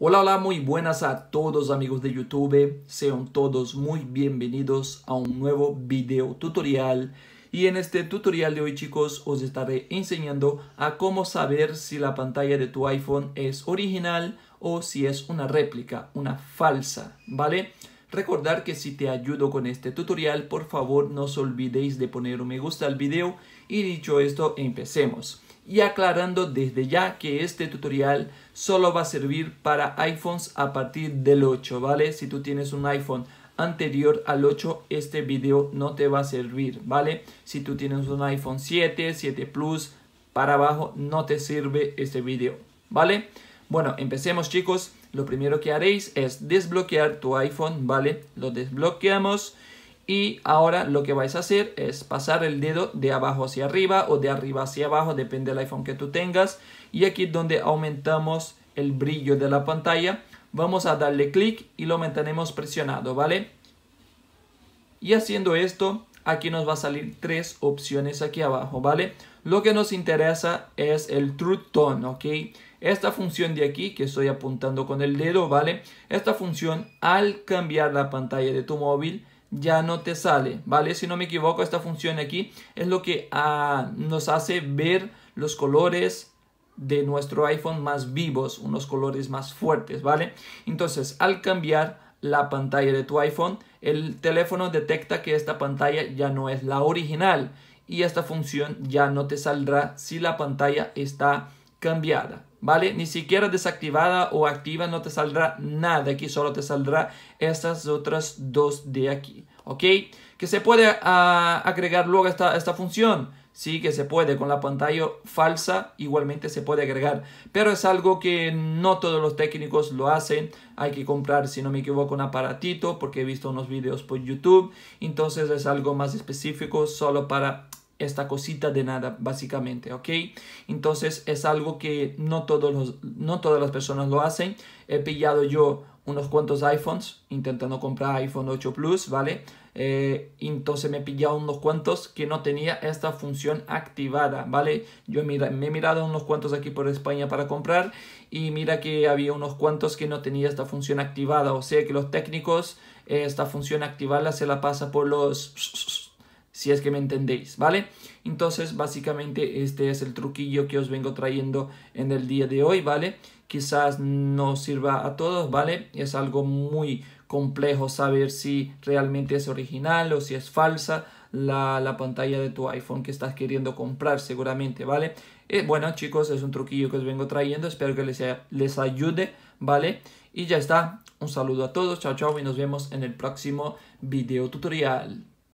Hola, hola, muy buenas a todos amigos de YouTube. Sean todos muy bienvenidos a un nuevo video tutorial. Y en este tutorial de hoy chicos os estaré enseñando a cómo saber si la pantalla de tu iPhone es original o si es una réplica, una falsa, ¿vale? Recordar que si te ayudo con este tutorial, por favor no os olvidéis de poner un me gusta al video. Y dicho esto, empecemos y aclarando desde ya que este tutorial solo va a servir para iPhones a partir del 8, ¿vale? Si tú tienes un iPhone anterior al 8, este video no te va a servir, ¿vale? Si tú tienes un iPhone 7, 7 Plus, para abajo, no te sirve este video, ¿vale? Bueno, empecemos chicos. Lo primero que haréis es desbloquear tu iPhone, ¿vale? Lo desbloqueamos y ahora lo que vais a hacer es pasar el dedo de abajo hacia arriba o de arriba hacia abajo, depende del iPhone que tú tengas. Y aquí donde aumentamos el brillo de la pantalla, vamos a darle clic y lo mantenemos presionado, ¿vale? Y haciendo esto, aquí nos va a salir tres opciones aquí abajo, ¿vale? Lo que nos interesa es el True Tone, ¿ok? Esta función de aquí, que estoy apuntando con el dedo, ¿vale? Esta función, al cambiar la pantalla de tu móvil, ya no te sale, ¿vale? Si no me equivoco, esta función aquí es lo que ah, nos hace ver los colores de nuestro iPhone más vivos, unos colores más fuertes, ¿vale? Entonces, al cambiar la pantalla de tu iPhone, el teléfono detecta que esta pantalla ya no es la original y esta función ya no te saldrá si la pantalla está cambiada, ¿vale? Ni siquiera desactivada o activa no te saldrá nada aquí, solo te saldrá estas otras dos de aquí, ¿ok? Que se puede ah, agregar luego esta, esta función, sí que se puede con la pantalla falsa igualmente se puede agregar pero es algo que no todos los técnicos lo hacen hay que comprar si no me equivoco un aparatito porque he visto unos vídeos por youtube entonces es algo más específico solo para esta cosita de nada, básicamente, ¿ok? Entonces es algo que no, todos los, no todas las personas lo hacen. He pillado yo unos cuantos iPhones intentando comprar iPhone 8 Plus, ¿vale? Eh, entonces me he pillado unos cuantos que no tenía esta función activada, ¿vale? Yo me he mirado unos cuantos aquí por España para comprar y mira que había unos cuantos que no tenía esta función activada, o sea que los técnicos eh, esta función activarla se la pasa por los si es que me entendéis, ¿vale? Entonces, básicamente este es el truquillo que os vengo trayendo en el día de hoy, ¿vale? Quizás no sirva a todos, ¿vale? Es algo muy complejo saber si realmente es original o si es falsa la, pantalla de tu iPhone que estás queriendo comprar seguramente, ¿vale? Eh, bueno chicos, es un truquillo que os vengo trayendo, espero que les, les ayude, ¿vale? Y ya está, un saludo a todos, chao chao y nos vemos en el próximo video tutorial.